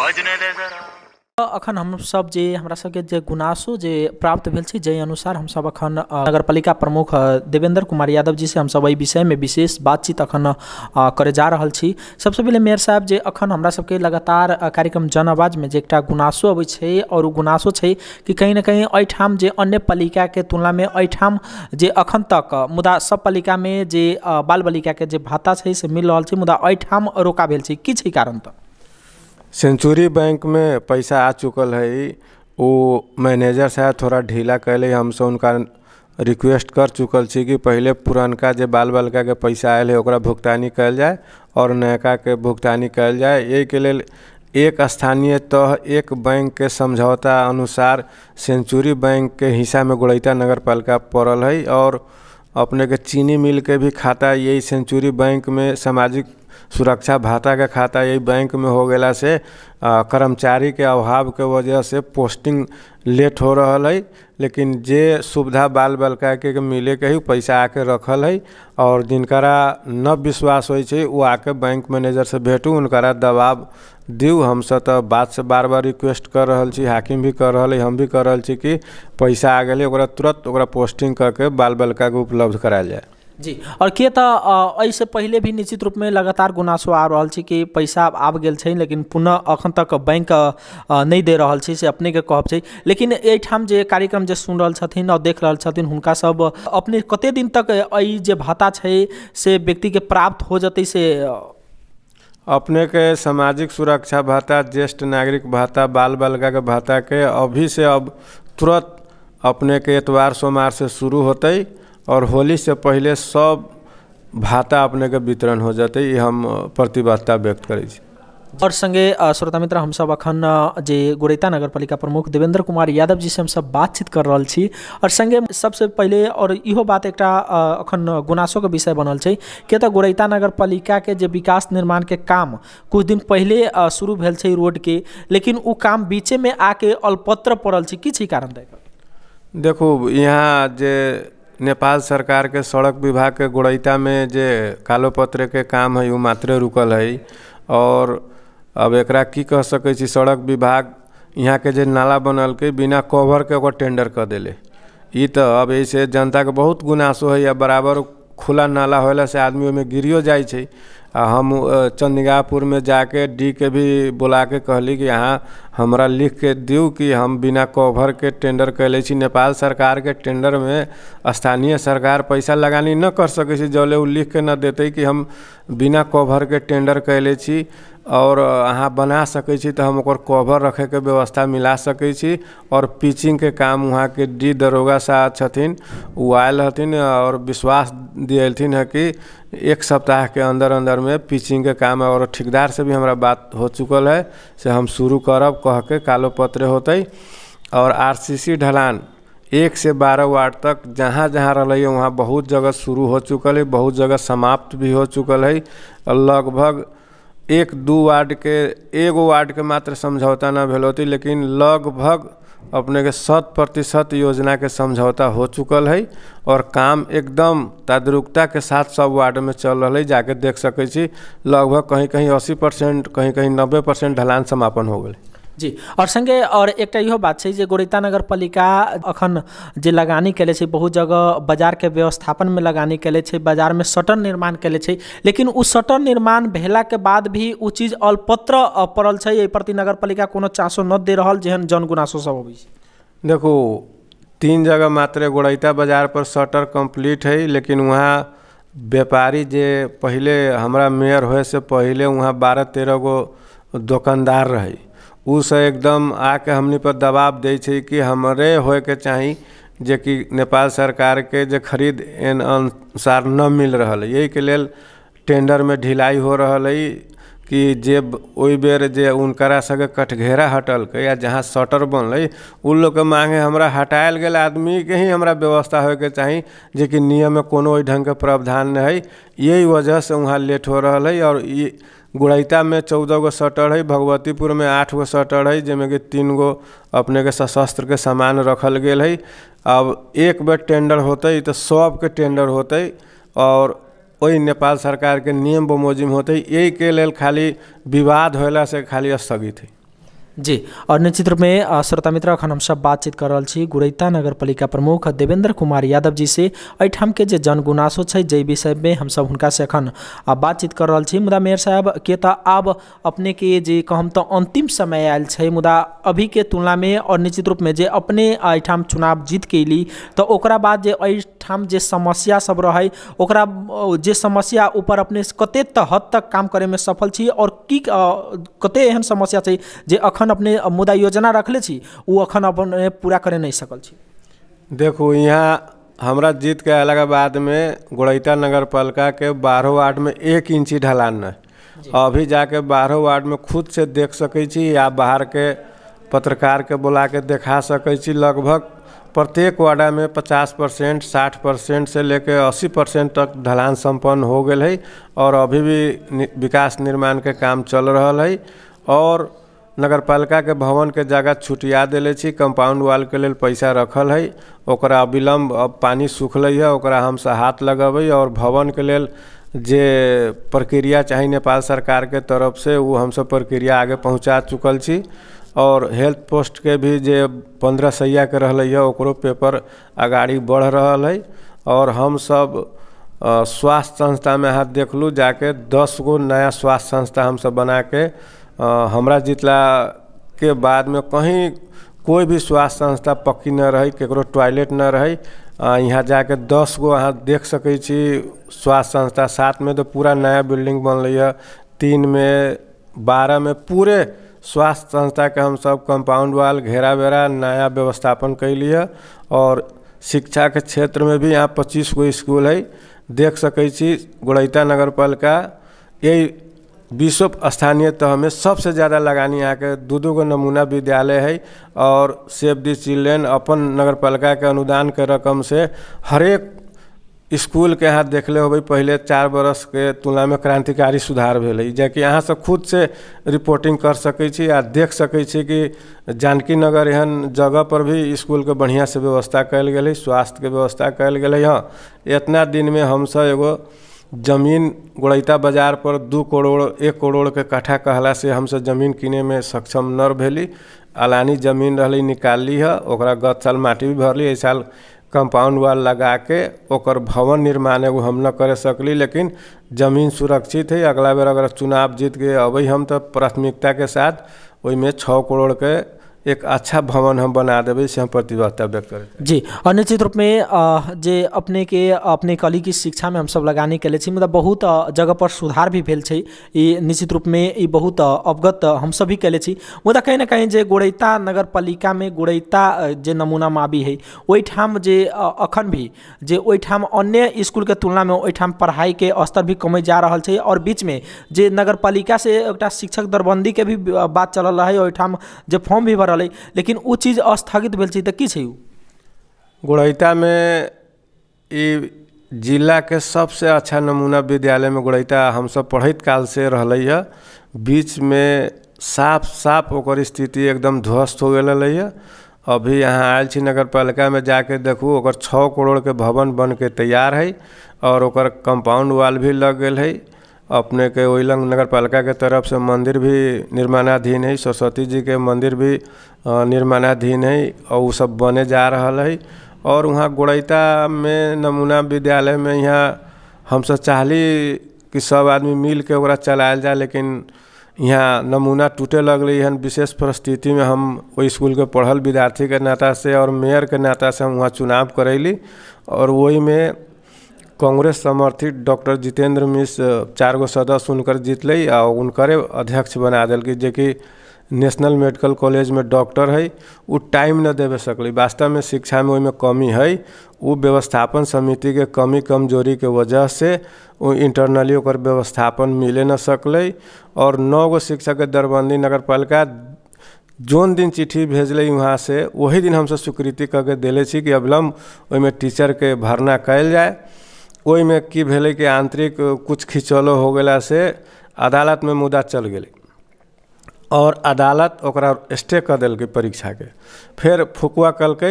बजने अखन हम सब जे सब के जे गुनासो जे प्राप्त भेल छै जे अनुसार हम सब अखन नगर पालिका प्रमुख देवेंद्र कुमार यादव जी से हम सब एहि विषय में विशेष बातचीत अखन करे जा रहल छी सबसे पहिले मेयर साहब जे अखन हमरा के लगातार कार्यक्रम जन आवाज में जे एकटा गुनासो अबै छै और गुनासो छै कि कहीं ना कहीं एहिठाम जे अन्य पालिका के तुलना में एहिठाम जे अखन तक मुदा सब पालिका में जे बाल बालिका के जे भाता छै से मिल रहल छै मुदा एहिठाम रोका भेल छै की छै कारण तऽ सेंचुरी बैंक में पैसा आ चुकल है वो मैनेजर साहब थोड़ा ढीला कैले सब उनका रिक्वेस्ट कर चुकल छी कि पहले पुरनका जो बाल के पैसा आयल है ओकरा भुगतानी जाए और नयका के भुगतानी कयल जाए एहिके लेल एक स्थानीय तह एक बैंक के समझौता अनुसार सेंचुरी हिस्सा में गुड़ैता नगर पालिका पड़ल है और अपने के चीनी मिल के भी खाता यही सेंचुरी बैंक में सामाजिक सुरक्षा भाता के खाता यही बैंक में हो गया से कर्मचारी के अभाव के वजह से पोस्टिंग लेट हो रहा है लेकिन जे सुविधा बाल बलका के, मिले के ही पैसा आके रखल है और जिनका न विश्वास हो आके बैंक मैनेजर से भेटू उन दबाव दियू हम सब बात से बार बार रिक्वेस्ट कर रहा हाकिम भी कर रहा है हम भी कर रहा कि पैसा आ गए तुरंत पोस्टिंग करके बाल बलका के उपलब्ध कराया जाए जी और किए तऽ एहिसँ पहले भी निश्चित रूप में लगातार गुनासो आ रहा है कि पैसा आ गए लेकिन पुनः अखन तक बैंक नहीं दे रहा छै से के कहब लेकिन एहिठाम जो कार्यक्रम जो सुन रहा छथिन देख रहा छथिन हुनका सब अपने कते दिन तक एहि जे भाता है से के प्राप्त हो जाते से अपने के सामाजिक सुरक्षा भाता ज्येष्ठ नागरिक भाता बाल बालिका के भाता के अभी से अब तुरंत अपने के एतवार सोमवार से शुरू होते और होली से पहले सब भाता अपने के वितरण हो जाते ये हम प्रतिबद्धता व्यक्त करे और संगे श्रोता मित्र हम सब अखन जे गोरेता नगर पालिका प्रमुख देवेंद्र कुमार यादव जी से हम सब बातचीत कर रहा छी और संगे सबसे पहले और इहो बात एक अखन गुनासो के विषय बनल है कि तो गोरेता नगर पालिका के जे विकास निर्माण के काम कुछ दिन पहले शुरू भेल छै रोड के लेकिन उ काम बीचे में आके अल्पत्र पड़ल छै की छै कारण देखू यहाँ जे नेपाल सरकार के सड़क विभाग के गुड़ैता में जे कालो पत्र के काम है उ मात्रे रुकल है और अब एकरा की कह सकै सड़क विभाग यहाँ के जे नाला बनल के बिना कवर के टेंडर कर दिले ई तो अब ऐसे जनता के बहुत गुनासो है या बराबर खुला नाला होला से आदमी में गिरियो जाए छे। आ हम में जाके डी के भी बुला के कहली कि अहाँ हमरा के दियो कि हम बिना कवर के टेंडर कैले छी नेपाल सरकार के टेंडर में स्थानीय सरकार पैसा लगानी न कर सकै जले उ लिख के न देते कि हम बिना के टेंडर कयले छी और अहाँ बना सकै छी तो हम ओकर कवर के व्यवस्था मिला सकै छी पिचिंग के काम वहाँ के डी दरोगा साहब छथिन वो आयल हथिन और विश्वास दिएलथिन है कि एक अंदर में पिचिंग के काम और ठेकेदार से भी हमारा बात हो चुकल है से हम शुरू करब कह के कालो पत्र होते और सी ढलान एक से बारह वार्ड तक जहाँ जहाँ रही है वहाँ बहुत जगह शुरू हो चुकल है बहुत जगह समाप्त भी हो चुकल है लगभग एक दू वार्डके एगो के मात्र समझौता ना भेल होती लेकिन लगभग अपने के शत प्रतिशत योजना के समझौता हो चुकल है और काम एकदम तादरुकता के साथ सब वार्ड में चल रहा है जाके देख सकते लगभग कहीं कहीं अस्सी परसेंट कहीं कहीं नब्बे परसेंट ढलान समापन हो गए जी और संगे और एक इहो बात है जे गोरिता नगर पालिका अखन जो लगानी केले बहुत जगह बाजार के व्यवस्थापन में लगानी केले बाजार में शटर निर्माण केले लेकिन उ शटर निर्माण भेला के बाद भी उ चीज अलपत्र पड़ल छै प्रति नगर पालिका कोनो चासो न दे रहा जेहन जन गुनासो सब अब देखो तीन जगह मात्र गोरैता बाजार पर शटर कम्प्लीट है लेकिन वहाँ व्यापारी जे पहले हमारा मेयर हो से पहले वहाँ बारह तेरह गो दुकानदार रही उ एकदम आके हमने पर दबाव दी छै कि हमरे होइके चाही कि नेपाल के जे खरीद एन अनुसार न मिल यही के लिए लेल में ढिलाई हो रहा है कि जे वहीबेर बेर जे हुनकरा सभके कटघेरा के या जहाँ शटर बनलै लोग के मांगे हमरा गया आदमी के ही हमरा व्यवस्था होइके चाही नियम में कोई ढंग के प्रावधान नहीं है यही वजह से वहाँ लेट हो रहा है और गुड़ैता में चौदह गो शटर है भगवतीपुर में आठ गो शटर है जैमें कि तीन गो अपने के सशस्त्र के सामान रखल गया है अब एक बेर टेंडर तो सब के टेंडर होते और वही नेपाल के नियम बमोजिम यही के लिए खाली विवाद से खाली स्थगित है जी और निश्चित रूप में श्रोता मित्र अखन हम सब बातचीत कर रहा छी गुरैता नगर पालिका प्रमुख देवेंद्र कुमार यादव जी से अठाम के जन जनगुनासो है जै विषय में हम सब हुनका से अखन बातचीत कर रहा छी मुदा मेयर साहब के त आब अपने के जे कहम तो अंतिम समय आयल है मुदा अभी के तुलना में और निश्चित रूप में जे अपने अठाम चुनाव जीत के ली तो ओकरा बाद जे अठाम जे समस्या सब रहे ओकरा जे समस्या ऊपर अपने कते हद तक काम करे में सफल छी और की कते एहन समस्या है जे अखन अखन अपने मुदा योजना रखले छी वो अखन अपने पूरा करे नहीं सकल छी देखू यहाँ हमरा जीत के अलग बाद में गोड़ैता नगर पालिका के बारह वार्ड में एक इंची ढलान न अभी जाके बारह वार्ड में खुद से देख सकै छी या बाहर के पत्रकार के बुला के देखा सकै छी लगभग प्रत्येक वार्डा में 50 परसेंट साठ परसेंट से लेकर 80 परसेंट तक ढलान संपन्न हो गए है और अभी भी विकास निर्माण के काम चल रहा है और नगरपालिका के भवन के जगह छुटिया देले छी कंपाउंड वाल के लिए पैसा रखल है और अविलम्ब अब पानी सूखल है हम सब हाथ लगेबै और भवन के लिए जे प्रक्रिया चाहे नेपाल सरकार के तरफ से वो हम सब प्रक्रिया आगे पहुँचा चुकल छी और हेल्थ पोस्ट के भी जे पंद्रह सैया के रही है ओकरो पेपर अगाड़ी बढ़ रहा है और हम सब स्वास्थ्य संस्था में हाथ देखलू जाके दस गो नया स्वास्थ्य संस्था हम सब बना के हमरा बाद में कहीं कोई भी स्वास्थ्य संस्था पक्की न रहे ककरो टॉयलेट न रहे यहाँ जाके दस गो अहाँ देख सकै छी स्वास्थ्य संस्था सात में तो पूरा नया बिल्डिंग तीन में बारह में पूरे स्वास्थ्य संस्था के हम सब कंपाउंड वाल घेरा वेरा नया व्यवस्थापन कैली हँ और क्षेत्र में भी यहाँ पच्चीस गो स्कूल है देख सकै छी गोलैता नगर पालिका यही विश्व स्थानीय तह में सबसे ज़्यादा लगानी यहाँके दू दू गो नमूना विद्यालय है और सेव द चिल्ड्रेन अपन नगर पालिका के अनुदान के रकम से हरेक स्कूल के यहाँ देखले भाई पहले चार बरस के तुलना में क्रांतिकारी सुधार भेलै जेकि अहाँ सब खुद से रिपोर्टिंग कर सकै आ देख सकै कि जानकी नगर एहन जगह पर भी स्कूल के बढ़िया से व्यवस्था कल गई स्वास्थ्य के व्यवस्था कल गई हाँ इतना दिन में हम सब एगो जमीन गुड़ैता बाजार पर दू करोड़ एक करोड़ के कट्ठा कहला से सब जमीन किने में सक्षम न भेली अलानी जमीन रहली निकालली है ओकरा गत साल माटी भी भरली साल कंपाउंड वाल लगा के ओकर भवन निर्माण एगो हम न कर सकली लेकिन जमीन सुरक्षित है अगला बेर अगर चुनाव जीत के अब हम तो प्राथमिकता के साथ में छः करोड़ के एक अच्छा भवन हम बना देवे से हम प्रतिबद्धता व्यक्त करें जी और निश्चित में जे के अपने कली की हम सब लगाने के लिए मतलब बहुत जगह पर सुधार भी भेल छै निश्चित रूप में बहुत अवगत हम सब भी कैले मुदा कहीं ना कहीं जे गोरैता नगर में गोरैता जे नमूना आबी है वहीठाम जे अखन भी जे वहीठाम अन्य में वहीठाम पढ़ाई के स्तर भी कमे जा रहा है और बीच में जे नगर से एक शिक्षक दरबंदी के भी बात रहा है वहीठाम जे फॉर्म भी भर रही लेकिन वो चीज़ स्थगित भेल छै तऽ की छै ओ गुणैतामे ई जिलाके सबसे अच्छा नमूना विद्यालयमे गुणैता हमसब पढ़ैत कालसँ रहलै बीच में साफ साफ ओकर स्थिति एकदम ध्वस्त हो गए अभी यहाँ आयल छी नगर में जाके देखू छः करोड़ के भवन के तैयार है और कंपाउंड वाल भी लग गए है अपने के ओइलंग नगर पालिका के तरफ से मंदिर भी निर्माणाधीन है सरस्वती जी के मंदिर भी निर्माणाधीन है और वो सब बने जा रहा है और वहाँ गोड़ैता में नमूना विद्यालय में यहाँ हम सब चाहली कि सब आदमी मिल के ओकरा चलायल जाए लेकिन यहाँ नमूना टूटे लगल हन विशेष परिस्थिति में हम ओहि स्कूल के पढ़ल विद्यार्थी के नाता से और मेयर के नाता से हम वहाँ चुनाव करैली और वही में कांग्रेस समर्थित डॉक्टर जितेंद्र मिश्र चार गो सदस्य हर जीतल आ अध्यक्ष बना जे कि नेशनल मेडिकल कॉलेज में डॉक्टर है उ टाइम न देवे सकल वास्तव में शिक्षा में उसमें कमी है उ व्यवस्थापन समिति के कमी कमजोरी के वजह से उ इंटरनली व्यवस्थापन मिले न सकल और नौ गो शिक्षक के दरबंदी नगर पालिका जो दिन चिट्ठी भेजल वहाँ से वही दिन हम सब स्वीकृति करके दिले छी कि अविलम्ब टीचर के भरना कल जाए वही में कि कि आंतरिक कुछ खिचलो हो अदालत में मुद्दा चल गए और अदालत ओकरा स्टे दिल परीक्षा के फिर फुकुआ कलक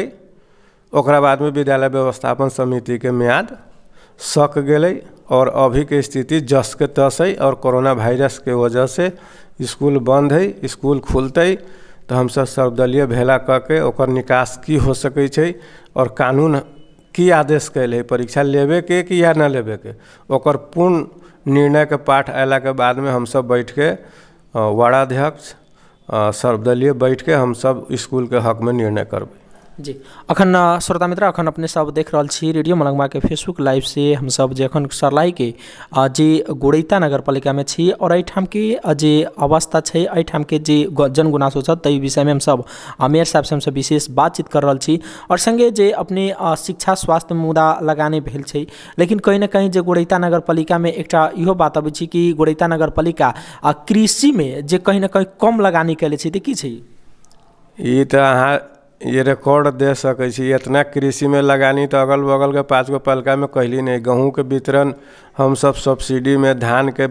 ओकरा में विद्यालय व्यवस्थापन समिति के म्याद सक गए और अभी के स्थिति जस के तस है और कोरोना वायरस के वजह से स्कूल बंद है स्कूल खुलते तो हम सब सर्वदलीय भेला करके के ओकर निकास की हो सके और कानून की आदेश कैल है परीक्षा लेवे के कि या न लेवे के और पूर्ण निर्णय के पाठ अयला के बाद में हम सब बैठ के वार्डाध्यक्ष सर्वदलीय बैठ के हम सब स्कूल के हक में निर्णय करबे जी अखन श्रोता मित्र अखन अपने सब देख रहा छी रेडियो मलंगमा के फेसबुक लाइव से हम सब जे अखन सरलाई के जे गोड़ैता नगर पालिका में छी और अठाम के जे अवस्था छै अठाम के जे जनगुनासो छ तई विषय में हम सब मेयर साहब से हम सब विशेष बातचीत कर रहल छी और संगे जे अपने शिक्षा स्वास्थ्य मुद्दा लगाने भेल छै लेकिन कहीं ना कहीं जे गोड़ैता नगर पालिका में एकटा इहो बात अबै छी कि गोड़ैता नगर पालिका कृषि में जे कहीं ना कहीं कम लगानी कैले छै त की छै ई तऽ अहाँ ये रिकॉर्ड दे सकती इतना कृषि में लगानी तो अगल बगल के पाँच गो में कहली नहीं गेहूँ के वितरण हम सब सब्सिडी में धान के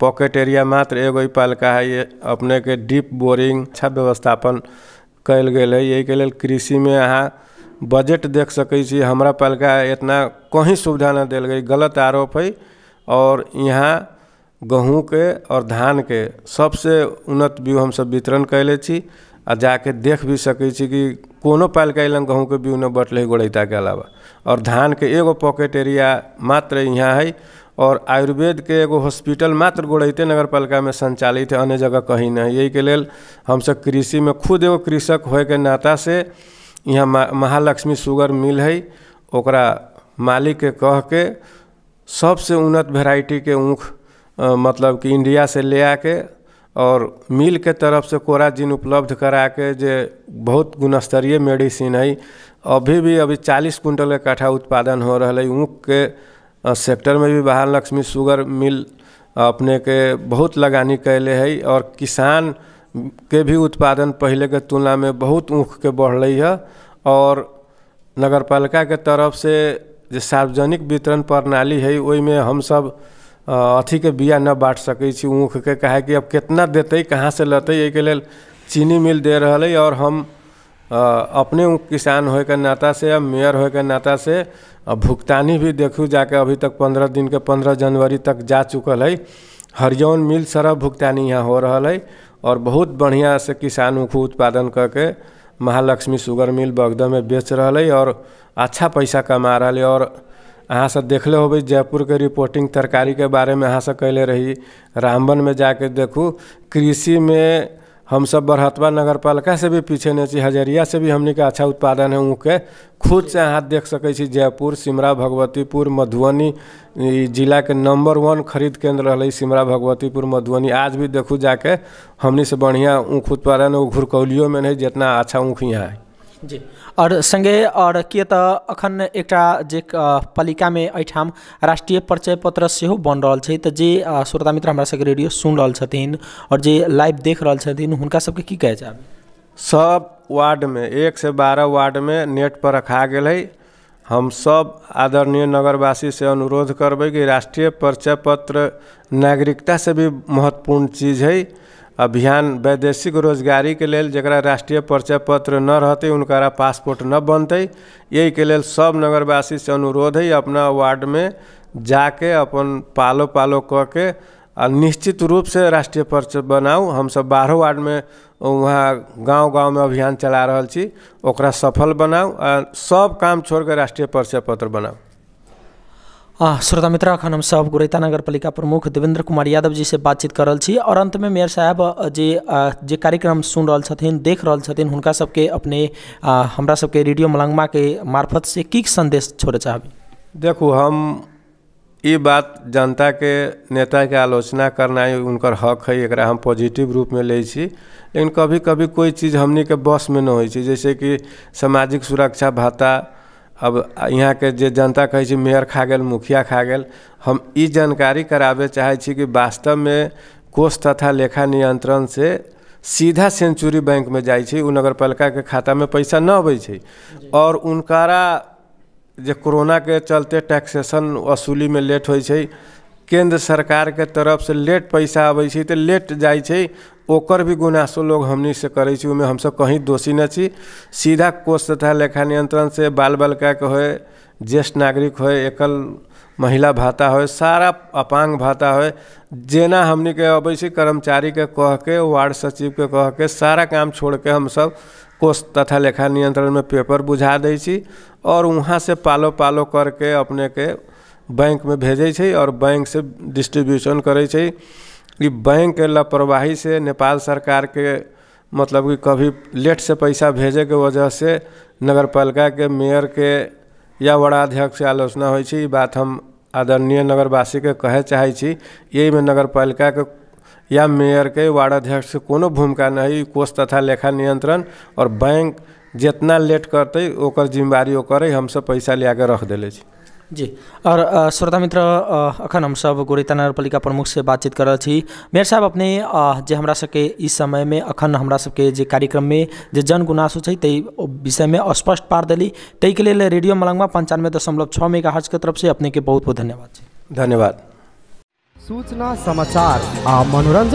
पॉकेट एरिया मात्र एगो ही पलका अपने के डीप बोरिंग अच्छा व्यवस्थापन गए यही के लिए कृषि में अहाँ बजट देख सकती हमारा पलका इतना कहीं सुविधा न दिल गई गलत आरोप है और यहाँ के और धान के सबसे उन्नत हम सब वितरण कैले छी आ जाके देख भी सके कि कोनो गहूँ के गहूँमके बिउ बटल गोड़ैता के अलावा और धान के एगो पॉकेट एरिया मात्र यहाँ है और आयुर्वेद के एगो हॉस्पिटल मात्र गोड़ैते नगर पालिका में संचालित है अन्य जगह कहीं नहीं यही के हम सब कृषि में खुद एगो कृषक हो के नाता से यहाँ महालक्ष्मी शुगर मिल है ओकरा मालिक के कह के सबसे उन्नत वेराइटी के ऊख मतलब कि इंडिया से ले आके और के तरफ से कोराजिन उपलब्ध के जे बहुत गुणस्तरीय मेडिसिन है अभी भी अभी चालीस क्विंटल काठा उत्पादन हो रहा है ऊँख के सेक्टर में भी महालक्ष्मी शुगर मिल अपने के बहुत लगानी कैले है और किसान के भी उत्पादन पहले के तुलना में बहुत ऊँख के बढ़ल है और नगर पालिका के तरफ से जो सार्वजनिक वितरण प्रणाली है वही में हम सब अथी के बिया न बाँट ऊख के कहे कि अब कितना कहाँ से लेते एहिके लेल चीनी मिल दे रहा है और हम अपने किसान नाता से या मेयर के नाता से भुगतानी भी देखू जाके अभी तक पंद्रह दिन के पंद्रह जनवरी तक जा चुकल है हरिजौन मिल सारा भुगतानी यहाँ हो रहा है और बहुत बढ़िया से किसान ऊख उत्पादन करके महालक्ष्मी शुगर मिल में बेच रहा है और अच्छा पैसा कमा रहा है और अहाँ सब देखले होबै जयपुर के रिपोर्टिंग तरकारी के बारे में अहाँ सब कैले रही रामबन में जाके देखू कृषि में हम सब बरहतवा नगर पालिका से भी पीछे नहीं छी हजरिया से भी हमने का अच्छा उत्पादन है के खुद से अहाँ देख सकै जयपुर सिमरा भगवतीपुर मधुबनी जिला के नंबर वन खरीद केंद्र रही सिमरा भगवतीपुर मधुबनी आज भी देखू जाके हमने से बढ़िया ऊँख उत्पादन घुरकौलियों में नहीं जितना अच्छा ऊँख यहाँ है जी और संगे और किए तो अखन एक पलिका में अठाम राष्ट्रीय परिचय पत्र से बन रहा है तो जे श्रोता मित्र हमारा सबके रेडियो सुन रहा और जे लाइव देख रहा छथिन हुनका सभके की कहे चाहबै सब में एक से बारह वार्ड में नेट पर रखा गया है हम सब आदरणीय नगरवासी से अनुरोध करब कि राष्ट्रीय परिचय पत्र नागरिकता से भी महत्वपूर्ण चीज है अभियान वैदेशिक रोजगारी के लेल जरा राष्ट्रीय परिचय पत्र न रहते उनकारा पासपोर्ट न बनतै एहिके लेल नगरवासी से अनुरोध है अपना वार्ड में जाके अपन पालो पालो क के आ निश्चित राष्ट्रीय परिचय बनाऊ हम सब बारह वार्ड में वहाँ गाँव में अभियान चला रहल छी ओकरा सफल बनाऊ आ सब काम छोड़ के राष्ट्रीय परिचय पत्र बनाऊ श्रोता मित्र अखन हम सब गुरैता नगर पालिका प्रमुख देवेंद्र कुमार यादव जी से बातचीत कर रहल और अंत में मेयर साहब जे जे कार्यक्रम सुन रहा छथिन देख रहा छथिन हुनका सबके अपने हमरा सबके रेडियो मलंगमा के मार्फत से की संदेश छोड़े चाहबी देखू हम ये बात जनता के नेता के आलोचना करना उनकर हक है एक हम पॉजिटिव रूप में ले छी लेकिन कभी कभी कोई चीज़ हमने के बस में न हो जैसे कि सामाजिक सुरक्षा भाता अब के जे जनता कहे मेयर खा गल मुखिया खा गल हम इस जानकारी कराबे चाहे छी कि में कोष तथा लेखा नियंत्रण से सीधा सेंचुरी बैंक में जाए छै नगर पालिका के खाता में पैसा न अबे और उनकारा जे कोरोना के चलते टैक्सेशन वसूली में लेट हो केंद्र सरकार के तरफ से लेट पैसा अबे छै लेट जाए ओकर भी गुनासो लोग हमनी से करे में हम सब कहीं दोषी नहीं छी सीधा कोष तथा लेखा नियंत्रण से बाल बालिका के हो ज्येष्ठ नागरिक हो एकल महिला भाता हो सारा अपांग भाता होय जेना हमनी के अब कर्मचारी के कह के वार्ड सचिव के कह के सारा काम छोड़ के हम सब कोष तथा लेखा नियंत्रण में पेपर बुझा दे छी और वहाँ से पालो पालो करके अपने के बैंक में भेजे और बैंक से डिस्ट्रीब्यूशन करे छै कि बैंक के लापरवाही से नेपाल सरकार के मतलब कि कभी लेट से पैसा भेजे के वजह से नगर पालिका के मेयर के या वड़ा अध्यक्ष से आलोचना हो बात हम आदरणीय नगरवासी के कहे चाहे यही में नगर पालिका के या मेयर के वार्ड अध्यक्ष के कोनो भूमिका नहीं कोष तथा लेखा नियंत्रण और बैंक जितना लेट करते जिम्मेवारी हम सब पैसा लिया के रख दिले जी और श्रोता मित्र अखन हम सब गोरेता नगरपालिका प्रमुख से बातचीत कर रही मेयर साहब अपने जे हमरा सबके इस समय में अखन हमरा सबके जे कार्यक्रम में जे जन गुनासो है ते विषय में स्पष्ट पार दिली तई के लिए रेडियो मलंगवा पंचानवे दशमलव छः मेगा हर्ज के तरफ से अपने के बहुत बहुत धन्यवाद धन्यवाद सूचना समाचार आ मनोरंजन